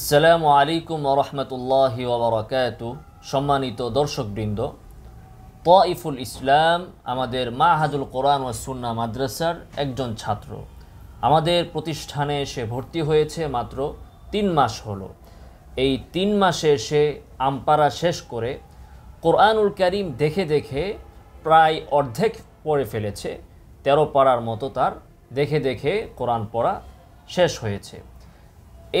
আসসালামু আলাইকুম রহমতুল্লাহ ওবরাকাত সম্মানিত দর্শকবৃন্দ তইফুল ইসলাম আমাদের মাহাদুল কোরআন ও সুন্না মাদ্রাসার একজন ছাত্র আমাদের প্রতিষ্ঠানে সে ভর্তি হয়েছে মাত্র তিন মাস হলো এই তিন মাসে সে আমপারা শেষ করে কোরআনুল করিম দেখে দেখে প্রায় অর্ধেক পড়ে ফেলেছে তেরো পাড়ার মতো তার দেখে দেখে কোরআন পড়া শেষ হয়েছে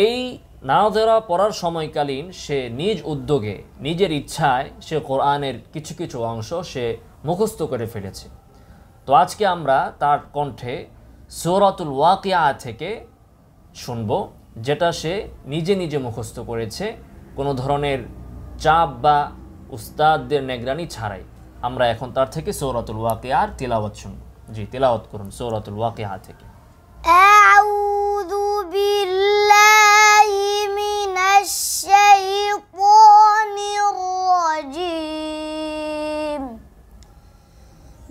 এই নাওজেরা পড়ার সময়কালীন সে নিজ উদ্যোগে নিজের ইচ্ছায় সে কোরআনের কিছু কিছু অংশ সে মুখস্থ করে ফেলেছে তো আজকে আমরা তার কণ্ঠে সৌরাতুল ওয়াকিয়া থেকে শুনব যেটা সে নিজে নিজে মুখস্থ করেছে কোনো ধরনের চাপ বা উস্তাদদের নেগরানি ছাড়াই আমরা এখন তার থেকে সৌরাতুল ওয়াকিয়ার তেলাওয়াত শুনব জি তেলাওয়াত করুন সৌরাতুল ওয়াকিয়া থেকে الشيطان الرجيم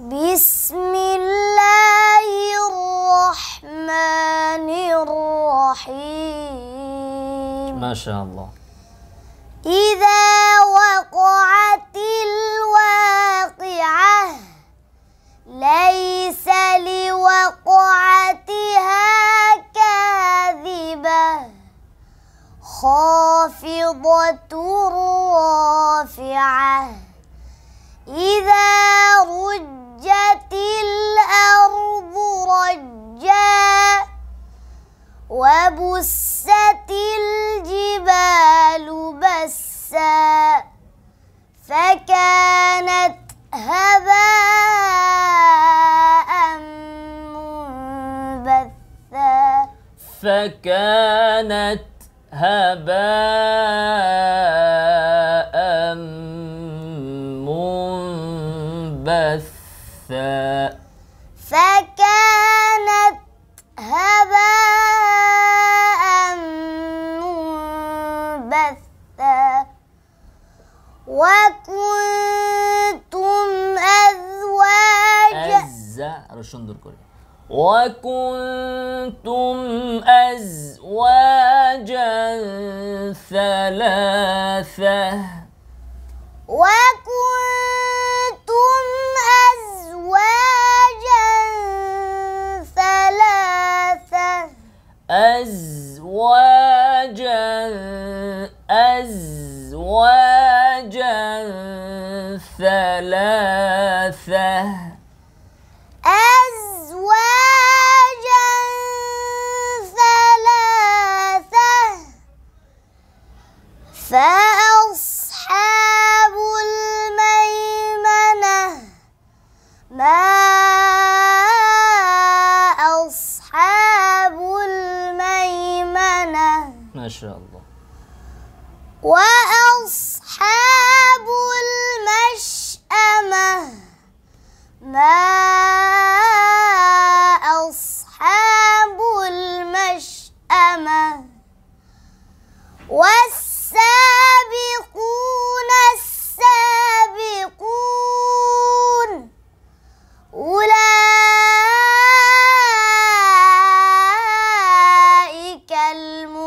بسم الله الرحمن الرحيم ما شاء الله الأرض رافعة إذا رجت الأرض رجا وبست الجبال بسا فكانت هباء منبثا فكانت هباء منبثا فكانت هباء منبثا وكنتم أزواجا أز رشندر كله وكنتم أزواجا ثلاثة وكنتم فأصحاب الميمنة ما أصحاب الميمنة ما شاء الله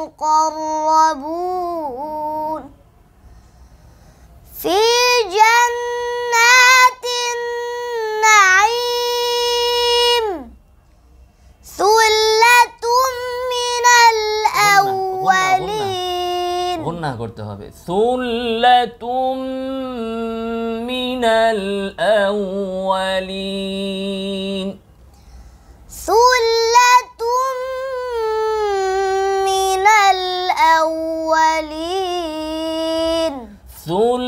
المقربون في جنات النعيم ثلة من الأولين قلنا করতে হবে ثلة من الأولين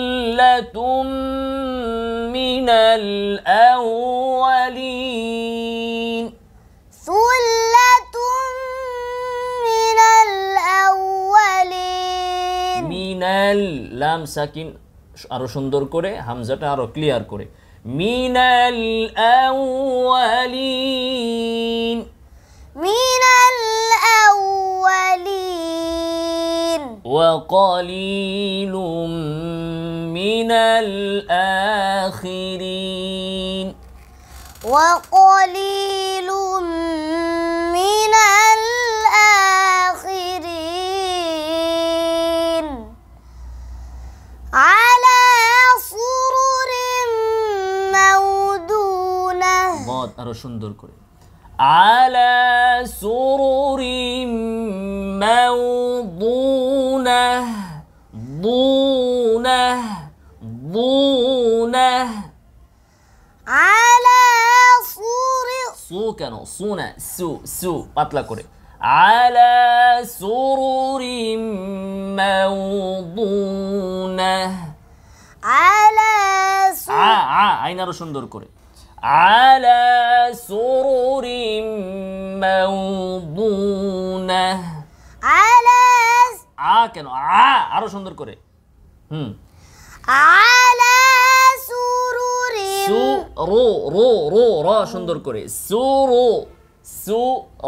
ثلة من الأولين ثلة من الأولين মিনাল লাম সাকিন আরো সুন্দর করে হামজাটা আরো ক্লিয়ার করে মিনাল আউয়ালিন মিনাল وقليل من الآخرين وقليل من الآخرين على سرر مودونة على আরো ضونه ضونه على سرور سو كانوا সু سو سو সু على سرور موضونة على سرور আ আইনারও সুন্দর على سرور موضونة على কেন আরো সুন্দর করে হুম আলা সুন্দর করে সুরো সু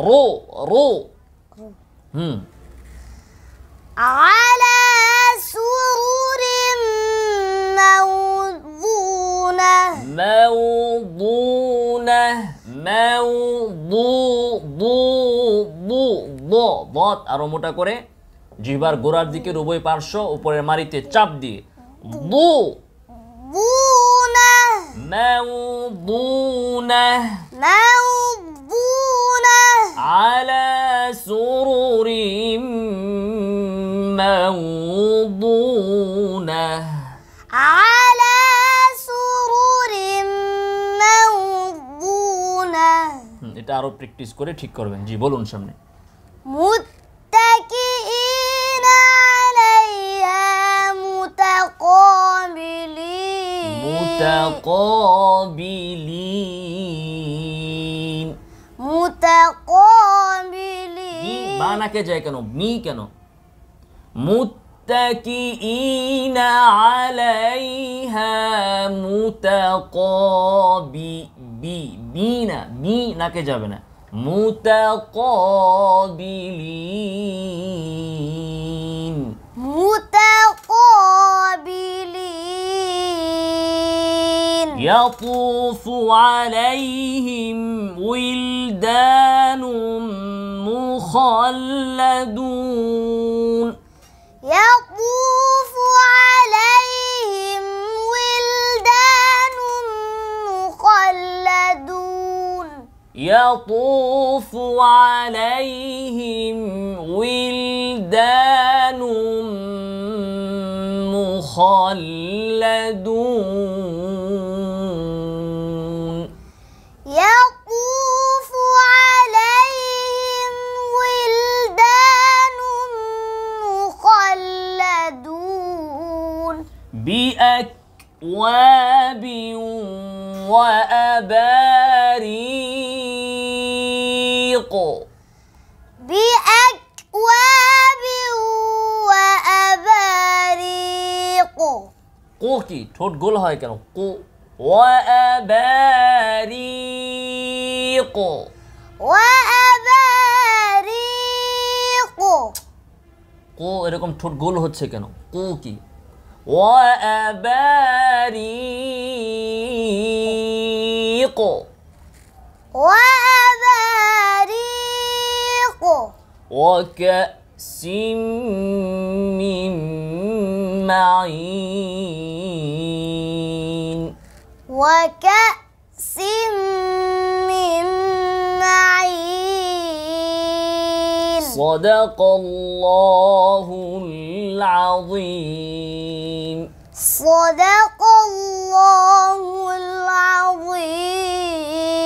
রো হুম আরো মোটা করে জিহ্বার গোড়ার দিকের উভয় পার্শ্ব উপরের মারিতে চাপ দিয়ে বু على سرر موضونة على سرر موضونة এটা আরো প্র্যাকটিস করে ঠিক করবেন জি বলুন সামনে মু মুতাকাবিলিন মুতাকাবিলিন বানাকে যায় কেন মি কেন মুত্তাকিন আলাইহা মুতাকাবি বি না মি নাকে যাবে না মুতাকাবিলিন মুতাকাবিলিন يطوف عليهم ولدان مخلدون يطوف عليهم ولدان مخلدون يطوف عليهم ولدان مخلدون بأكواب وأباريق بأكواب وأباريق কো কি ঠোঁট গোল হয় কেন কো وأباريق وأباريق কো এরকম ঠোঁট গোল হচ্ছে কেন কো কি وأباريق وأباريق وكأس من معين وكأس من صدق الله العظيم صدق الله العظيم